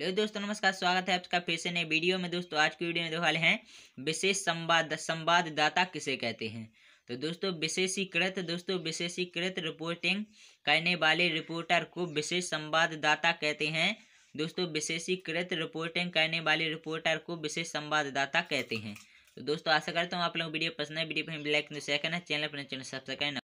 hello दोस्तों नमस्कार स्वागत है आपका फिर से नए वीडियो में दोस्तों आज की वीडियो में देखा हैं विशेष संवाद संवाददाता किसे कहते हैं तो दोस्तों विशेषीकृत दोस्तों विशेषीकृत रिपोर्टिंग करने वाले रिपोर्टर को विशेष संवाददाता कहते हैं दोस्तों विशेषीकृत रिपोर्टिंग करने वाले रिपोर्टर को विशेष संवाददाता कहते हैं तो दोस्तों आशा करता हूँ आप लोग वीडियो पसंद है वीडियो पर लाइक शेयर करना चैनल पर चैनल सब्सक्राइब